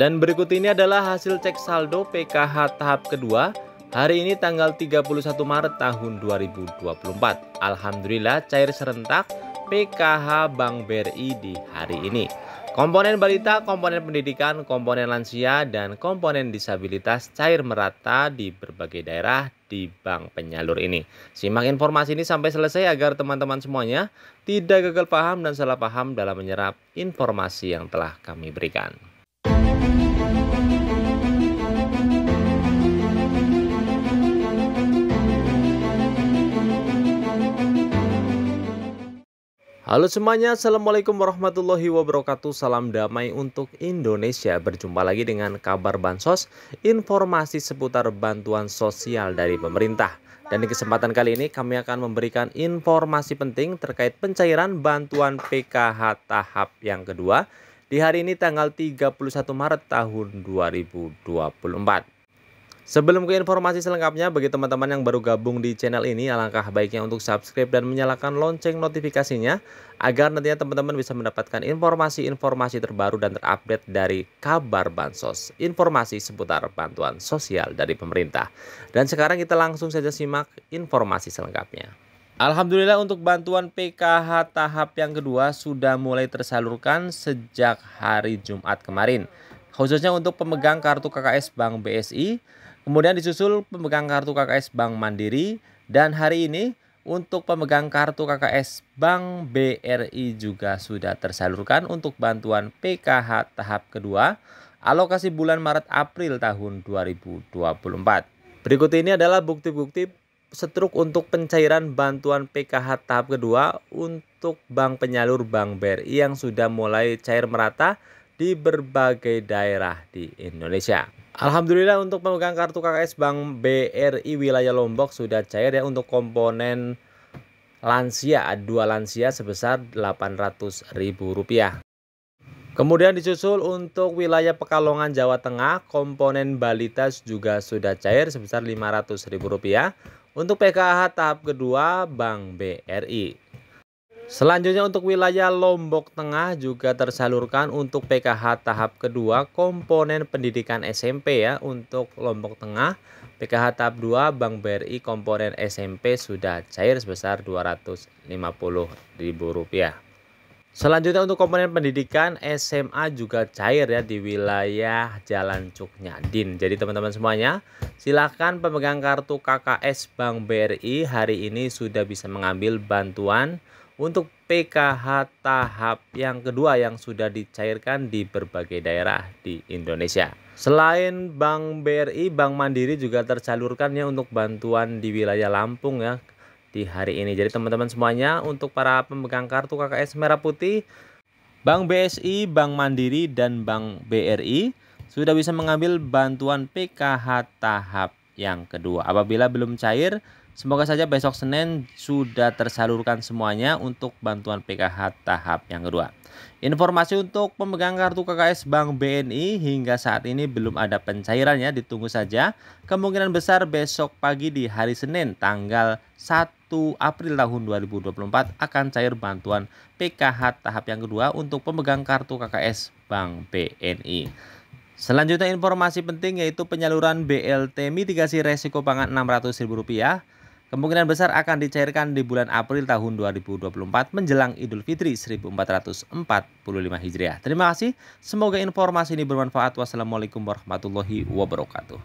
Dan berikut ini adalah hasil cek saldo PKH tahap kedua hari ini tanggal 31 Maret tahun 2024. Alhamdulillah cair serentak PKH Bank BRI di hari ini. Komponen balita, komponen pendidikan, komponen lansia, dan komponen disabilitas cair merata di berbagai daerah di bank penyalur ini. Simak informasi ini sampai selesai agar teman-teman semuanya tidak gagal paham dan salah paham dalam menyerap informasi yang telah kami berikan. Halo semuanya, Assalamualaikum warahmatullahi wabarakatuh Salam damai untuk Indonesia Berjumpa lagi dengan kabar Bansos Informasi seputar bantuan sosial dari pemerintah Dan di kesempatan kali ini kami akan memberikan informasi penting Terkait pencairan bantuan PKH tahap yang kedua Di hari ini tanggal 31 Maret tahun 2024 Sebelum ke informasi selengkapnya, bagi teman-teman yang baru gabung di channel ini, alangkah baiknya untuk subscribe dan menyalakan lonceng notifikasinya agar nantinya teman-teman bisa mendapatkan informasi-informasi terbaru dan terupdate dari kabar Bansos, informasi seputar bantuan sosial dari pemerintah. Dan sekarang kita langsung saja simak informasi selengkapnya. Alhamdulillah untuk bantuan PKH tahap yang kedua sudah mulai tersalurkan sejak hari Jumat kemarin khususnya untuk pemegang kartu KKS Bank BSI, kemudian disusul pemegang kartu KKS Bank Mandiri, dan hari ini untuk pemegang kartu KKS Bank BRI juga sudah tersalurkan untuk bantuan PKH tahap kedua alokasi bulan Maret April tahun 2024. Berikut ini adalah bukti-bukti setruk untuk pencairan bantuan PKH tahap kedua untuk bank penyalur Bank BRI yang sudah mulai cair merata di berbagai daerah di Indonesia. Alhamdulillah untuk pemegang kartu KKS Bank BRI wilayah Lombok sudah cair ya untuk komponen lansia, dua lansia sebesar Rp800.000. Kemudian disusul untuk wilayah Pekalongan Jawa Tengah, komponen balita juga sudah cair sebesar Rp500.000 untuk PKH tahap kedua Bank BRI. Selanjutnya untuk wilayah Lombok Tengah juga tersalurkan untuk PKH tahap kedua komponen pendidikan SMP ya untuk Lombok Tengah PKH tahap 2 Bank BRI komponen SMP sudah cair sebesar Rp250.000. Selanjutnya untuk komponen pendidikan SMA juga cair ya di wilayah Jalan Cuknyadin. Jadi teman-teman semuanya silahkan pemegang kartu KKS Bank BRI hari ini sudah bisa mengambil bantuan untuk PKH tahap yang kedua yang sudah dicairkan di berbagai daerah di Indonesia. Selain Bank BRI, Bank Mandiri juga tersalurkannya untuk bantuan di wilayah Lampung ya di hari ini. Jadi teman-teman semuanya untuk para pemegang kartu KKS Merah Putih, Bank BSI, Bank Mandiri, dan Bank BRI sudah bisa mengambil bantuan PKH tahap yang kedua. Apabila belum cair, Semoga saja besok Senin sudah tersalurkan semuanya untuk bantuan PKH tahap yang kedua. Informasi untuk pemegang kartu KKS Bank BNI hingga saat ini belum ada pencairannya, ditunggu saja. Kemungkinan besar besok pagi di hari Senin tanggal 1 April tahun 2024 akan cair bantuan PKH tahap yang kedua untuk pemegang kartu KKS Bank BNI. Selanjutnya informasi penting yaitu penyaluran BLT mitigasi resiko pangan Rp600.000 kemungkinan besar akan dicairkan di bulan April tahun 2024 menjelang Idul Fitri 1445 Hijriah. Terima kasih, semoga informasi ini bermanfaat. Wassalamualaikum warahmatullahi wabarakatuh.